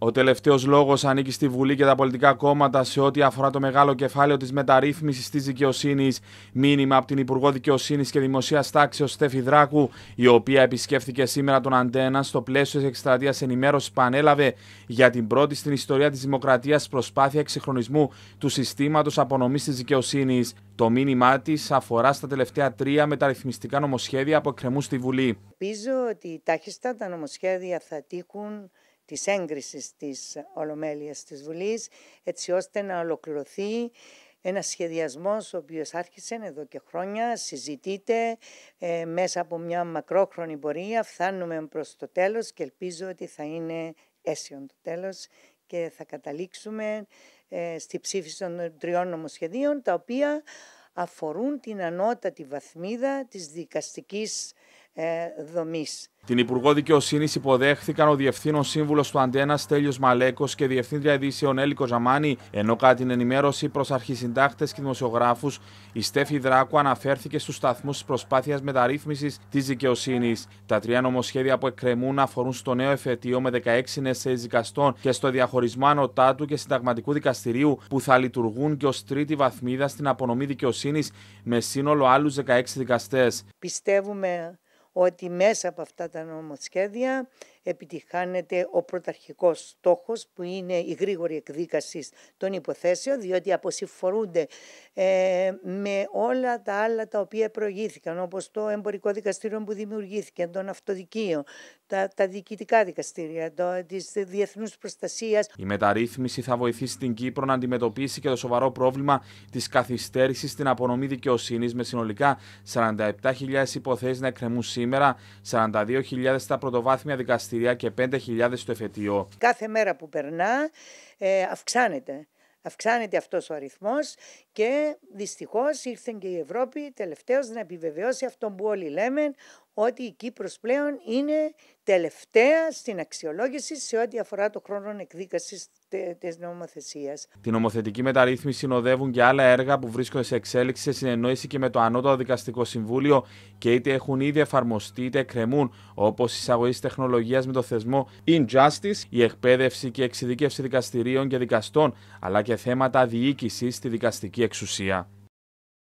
Ο τελευταίος λόγος ανήκει στη Βουλή και τα πολιτικά κόμματα σε ό,τι αφορά το μεγάλο κεφάλαιο της μεταρρύθμισης της δικαιοσύνης. Μήνυμα από την Υπουργό Δικαιοσύνης και Δημοσίας Τάξεως Στέφη Δράκου, η οποία επισκέφθηκε σήμερα τον Αντένα στο πλαίσιο της εκστρατείας ενημέρωσης που ανέλαβε για την πρώτη στην ιστορία της Δημοκρατίας προσπάθεια εξυγχρονισμού του συστήματος απονομής της δικαιοσύνης. Το μήνυμά της αφορά στα τελευταία τρία μεταρρυθμιστικά νομοσχέδια που εκκρεμούν στη Βουλή. Ελπίζω ότι τάχιστα τα νομοσχέδια θα τύχουν της έγκρισης της Ολομέλειας της Βουλής, έτσι ώστε να ολοκληρωθεί ένα σχεδιασμός ο οποίος άρχισε εδώ και χρόνια, συζητείται ε, μέσα από μια μακρόχρονη πορεία, φτάνουμε προς το τέλος και ελπίζω ότι θα είναι αίσιον το τέλος και θα καταλήξουμε ε, στη ψήφιση των τριών νομοσχεδίων, τα οποία αφορούν την ανώτατη βαθμίδα της δικαστικής ε, δομής. Την Υπουργό Δικαιοσύνης υποδέχθηκαν ο Διευθύνων Σύμβουλος του Αντένα τέλειο Μαλέκος και Διευθύντρια Ειδήσεων Έλικο Ζαμάνι, ενώ κατά την ενημέρωση προς αρχισυντάκτες και δημοσιογράφους, η Στέφη Δράκου αναφέρθηκε στους σταθμούς της προσπάθειας μεταρρύθμισης της δικαιοσύνης. Τα τρία νομοσχέδια που εκκρεμούν αφορούν στο νέο εφετείο με 16 νέε δικαστών και στο διαχωρισμό ανωτάτου και συνταγματικού δικαστηρίου που θα λειτουργούν και ως τρίτη βαθμίδα στην απονομή δικαιοσύνης με σύνολο άλλους 16 δικαστές. Πιστεύουμε ότι μέσα από αυτά τα νομοσχέδια επιτυχάνεται ο πρωταρχικός στόχος που είναι η γρήγορη εκδίκαση των υποθέσεων διότι αποσυφορούνται ε, με όλα τα άλλα τα οποία προηγήθηκαν όπως το εμπορικό δικαστήριο που δημιουργήθηκε, τον αυτοδικείο, τα, τα διοικητικά δικαστήρια, το, της διεθνούς προστασίας. Η μεταρρύθμιση θα βοηθήσει την Κύπρο να αντιμετωπίσει και το σοβαρό πρόβλημα της καθυστέρησης στην απονομή δικαιοσύνης με συνολικά 47.000 υποθέσεις να εκκρεμούν σήμερα, 42.000 στα πρωτοβάθμια δικαστήρια εισιτήρια και 5.000 στο εφετείο. Κάθε μέρα που περνά ε, αυξάνεται. Αυξάνεται αυτός ο αριθμός και δυστυχώς ήρθε και η Ευρώπη τελευταίως να επιβεβαιώσει αυτό που όλοι λέμε ότι η Κύπρος πλέον είναι τελευταία στην αξιολόγηση σε ό,τι αφορά το χρόνο εκδίκασης της νομοθεσίας. Την νομοθετική μεταρρύθμιση συνοδεύουν και άλλα έργα που βρίσκονται σε εξέλιξη σε συνεννόηση και με το Ανώτατο Δικαστικό Συμβούλιο και είτε έχουν ήδη εφαρμοστεί είτε εκκρεμούν, όπως η εισαγωγή τεχνολογίας με το θεσμό Injustice, η εκπαίδευση και εξειδίκευση δικαστηρίων και δικαστών, αλλά και θέματα διοίκησης στη δικαστική εξουσία.